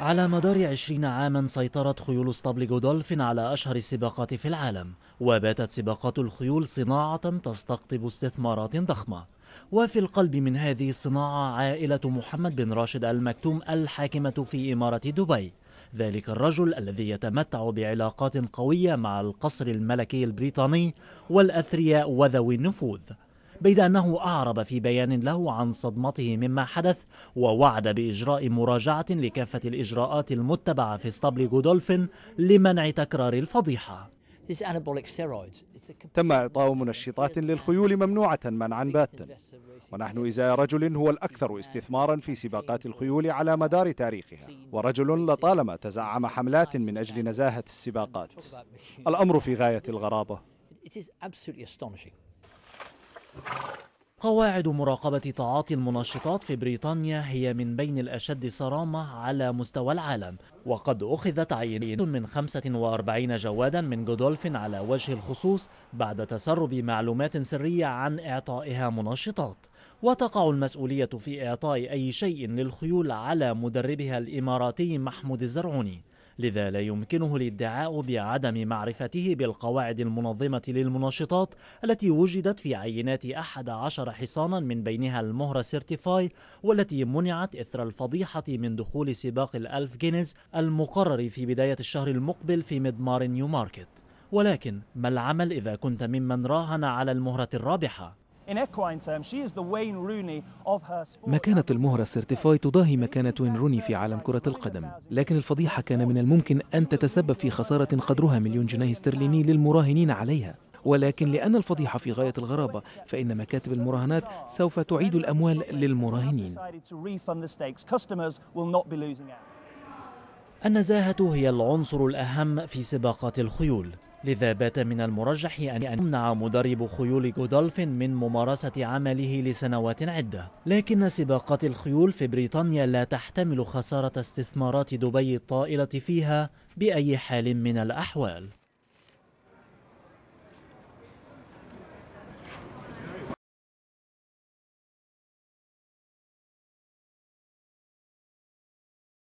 على مدار عشرين عاما سيطرت خيول اسطبل جودولفين على أشهر السباقات في العالم وباتت سباقات الخيول صناعة تستقطب استثمارات ضخمة وفي القلب من هذه الصناعة عائلة محمد بن راشد المكتوم الحاكمة في إمارة دبي ذلك الرجل الذي يتمتع بعلاقات قوية مع القصر الملكي البريطاني والأثرياء وذوي النفوذ بيد أنه أعرب في بيان له عن صدمته مما حدث ووعد بإجراء مراجعة لكافة الإجراءات المتبعة في اسطبل جودولفين لمنع تكرار الفضيحة تم إعطاء منشطات للخيول ممنوعة منعا باتا ونحن إزاء رجل هو الأكثر استثمارا في سباقات الخيول على مدار تاريخها ورجل لطالما تزعم حملات من أجل نزاهة السباقات الأمر في غاية الغرابة قواعد مراقبة تعاطي المنشطات في بريطانيا هي من بين الأشد صرامة على مستوى العالم وقد أخذت عينين من 45 جوادا من جودولفين على وجه الخصوص بعد تسرب معلومات سرية عن إعطائها منشطات وتقع المسؤولية في إعطاء أي شيء للخيول على مدربها الإماراتي محمود الزرعوني لذا لا يمكنه الادعاء بعدم معرفته بالقواعد المنظمة للمنشطات التي وجدت في عينات أحد عشر حصانا من بينها المهرة سيرتيفاي والتي منعت إثر الفضيحة من دخول سباق الألف جينيز المقرر في بداية الشهر المقبل في مدمار نيو ماركت ولكن ما العمل إذا كنت ممن راهن على المهرة الرابحة؟ ما كانت المهرة سيرتيفاي تضاهي مكانة وين روني في عالم كرة القدم لكن الفضيحة كان من الممكن أن تتسبب في خسارة قدرها مليون جنيه استرليني للمراهنين عليها ولكن لأن الفضيحة في غاية الغرابة فإن مكاتب المراهنات سوف تعيد الأموال للمراهنين النزاهة هي العنصر الأهم في سباقات الخيول لذا بات من المرجح أن يمنع مدرب خيول جودولفين من ممارسة عمله لسنوات عدة لكن سباقات الخيول في بريطانيا لا تحتمل خسارة استثمارات دبي الطائلة فيها بأي حال من الأحوال